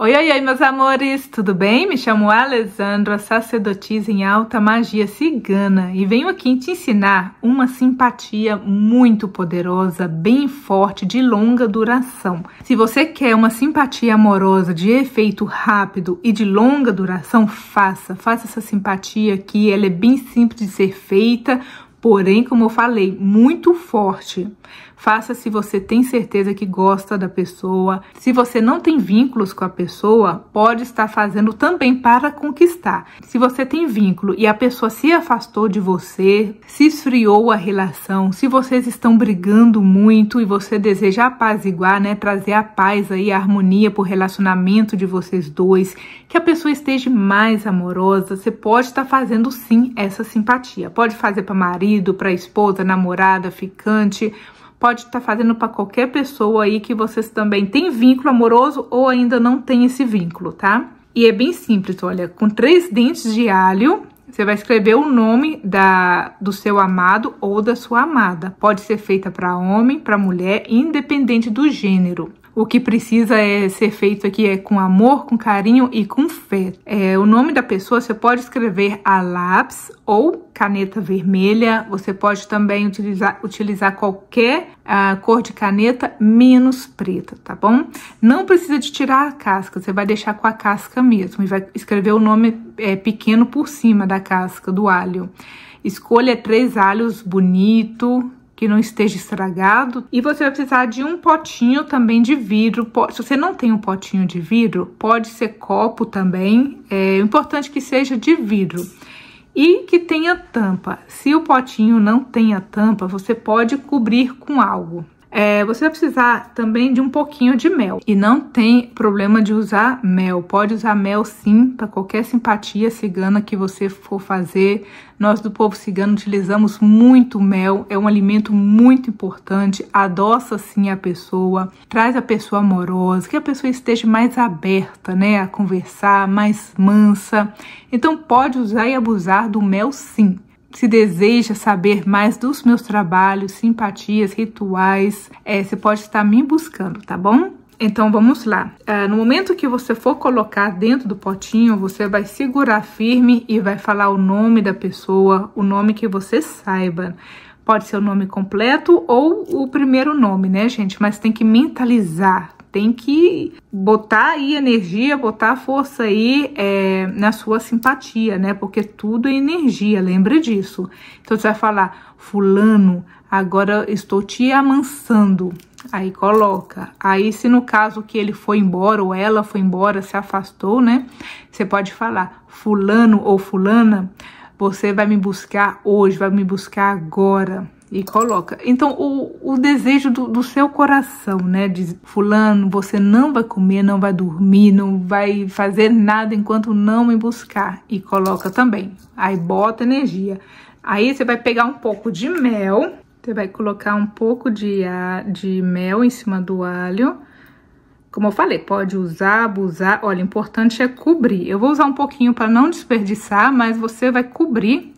Oi, oi, oi, meus amores, tudo bem? Me chamo Alessandra, sacerdotisa em alta magia cigana e venho aqui te ensinar uma simpatia muito poderosa, bem forte, de longa duração. Se você quer uma simpatia amorosa de efeito rápido e de longa duração, faça, faça essa simpatia aqui, ela é bem simples de ser feita, Porém, como eu falei, muito forte. Faça se você tem certeza que gosta da pessoa. Se você não tem vínculos com a pessoa, pode estar fazendo também para conquistar. Se você tem vínculo e a pessoa se afastou de você, se esfriou a relação, se vocês estão brigando muito e você deseja apaziguar, né, trazer a paz aí, a harmonia para o relacionamento de vocês dois, que a pessoa esteja mais amorosa, você pode estar fazendo sim essa simpatia. Pode fazer para Maria marido, para esposa, namorada, ficante, pode estar tá fazendo para qualquer pessoa aí que vocês também têm vínculo amoroso ou ainda não tem esse vínculo, tá? E é bem simples, olha, com três dentes de alho, você vai escrever o nome da, do seu amado ou da sua amada. Pode ser feita para homem, para mulher, independente do gênero. O que precisa é ser feito aqui é com amor, com carinho e com fé. É, o nome da pessoa você pode escrever a lápis ou caneta vermelha. Você pode também utilizar, utilizar qualquer uh, cor de caneta menos preta, tá bom? Não precisa de tirar a casca, você vai deixar com a casca mesmo e vai escrever o nome é, pequeno por cima da casca do alho. Escolha três alhos bonito, que não esteja estragado. E você vai precisar de um potinho também de vidro. Se você não tem um potinho de vidro, pode ser copo também. É importante é que seja de vidro. E que tenha tampa. Se o potinho não tem a tampa, você pode cobrir com algo é, você vai precisar também de um pouquinho de mel. E não tem problema de usar mel. Pode usar mel sim para qualquer simpatia cigana que você for fazer. Nós do povo cigano utilizamos muito mel, é um alimento muito importante, adoça sim a pessoa, traz a pessoa amorosa, que a pessoa esteja mais aberta, né, a conversar, mais mansa. Então pode usar e abusar do mel sim se deseja saber mais dos meus trabalhos, simpatias, rituais, é, você pode estar me buscando, tá bom? Então vamos lá. Uh, no momento que você for colocar dentro do potinho, você vai segurar firme e vai falar o nome da pessoa, o nome que você saiba. Pode ser o nome completo ou o primeiro nome, né, gente? Mas tem que mentalizar, tem que botar aí energia, botar força aí é, na sua simpatia, né? Porque tudo é energia, lembra disso. Então você vai falar, fulano, agora estou te amansando. Aí coloca. Aí, se no caso que ele foi embora ou ela foi embora, se afastou, né? Você pode falar, fulano ou fulana, você vai me buscar hoje, vai me buscar agora e coloca. Então, o, o desejo do, do, seu coração, né? De fulano, você não vai comer, não vai dormir, não vai fazer nada enquanto não me buscar. E coloca também. Aí bota energia. Aí você vai pegar um pouco de mel, você vai colocar um pouco de, de mel em cima do alho. Como eu falei, pode usar, abusar. Olha, o importante é cobrir. Eu vou usar um pouquinho para não desperdiçar, mas você vai cobrir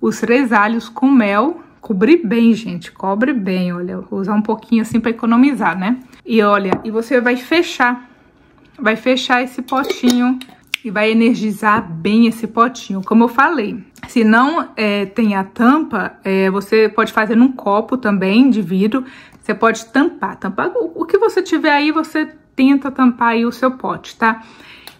os três alhos com mel Cobrir bem, gente, cobre bem, olha, usar um pouquinho assim para economizar, né? E olha, e você vai fechar, vai fechar esse potinho e vai energizar bem esse potinho, como eu falei. Se não é, tem a tampa, é, você pode fazer num copo também de vidro, você pode tampar, tampar o que você tiver aí, você tenta tampar aí o seu pote, tá?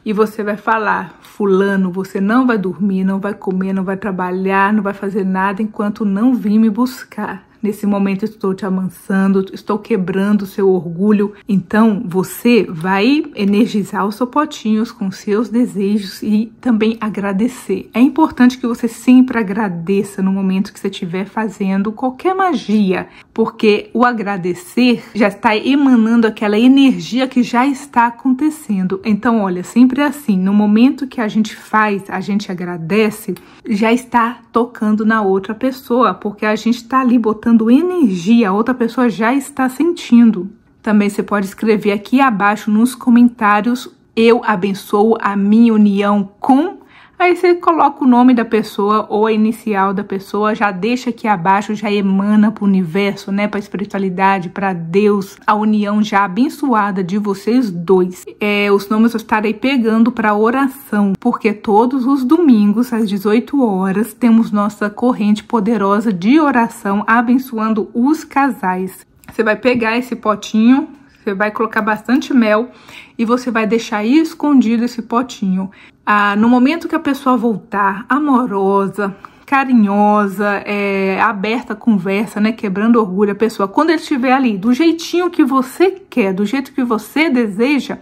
E você vai falar, fulano, você não vai dormir, não vai comer, não vai trabalhar, não vai fazer nada enquanto não vir me buscar. Nesse momento estou te amansando, estou quebrando o seu orgulho. Então você vai energizar os potinhos com seus desejos e também agradecer. É importante que você sempre agradeça no momento que você estiver fazendo qualquer magia, porque o agradecer já está emanando aquela energia que já está acontecendo. Então, olha, sempre é assim, no momento que a gente faz, a gente agradece, já está tocando na outra pessoa, porque a gente está ali botando dando energia, a outra pessoa já está sentindo. Também você pode escrever aqui abaixo nos comentários: Eu abençoo a minha união com Aí você coloca o nome da pessoa ou a inicial da pessoa, já deixa aqui abaixo, já emana para o universo, né? Para a espiritualidade, para Deus, a união já abençoada de vocês dois. É, os nomes eu estarei pegando para oração, porque todos os domingos às 18 horas temos nossa corrente poderosa de oração abençoando os casais. Você vai pegar esse potinho você vai colocar bastante mel e você vai deixar aí escondido esse potinho. Ah, no momento que a pessoa voltar amorosa, carinhosa, é, aberta conversa, né? Quebrando orgulho a pessoa. Quando ele estiver ali, do jeitinho que você quer, do jeito que você deseja,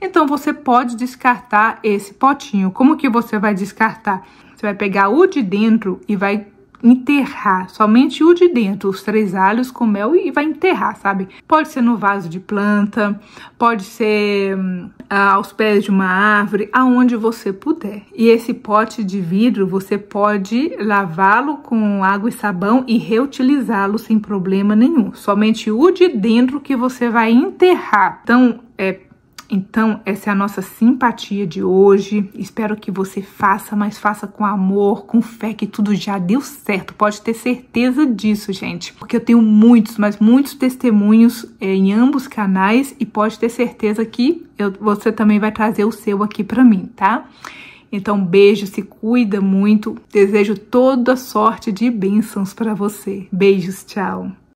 então você pode descartar esse potinho. Como que você vai descartar? Você vai pegar o de dentro e vai enterrar somente o de dentro, os três alhos com mel e vai enterrar, sabe? Pode ser no vaso de planta, pode ser ah, aos pés de uma árvore, aonde você puder. E esse pote de vidro você pode lavá-lo com água e sabão e reutilizá-lo sem problema nenhum. Somente o de dentro que você vai enterrar. Então, é, então, essa é a nossa simpatia de hoje. Espero que você faça, mas faça com amor, com fé que tudo já deu certo. Pode ter certeza disso, gente. Porque eu tenho muitos, mas muitos testemunhos é, em ambos canais e pode ter certeza que eu, você também vai trazer o seu aqui para mim, tá? Então, beijo, se cuida muito. Desejo toda sorte de bênçãos para você. Beijos, tchau.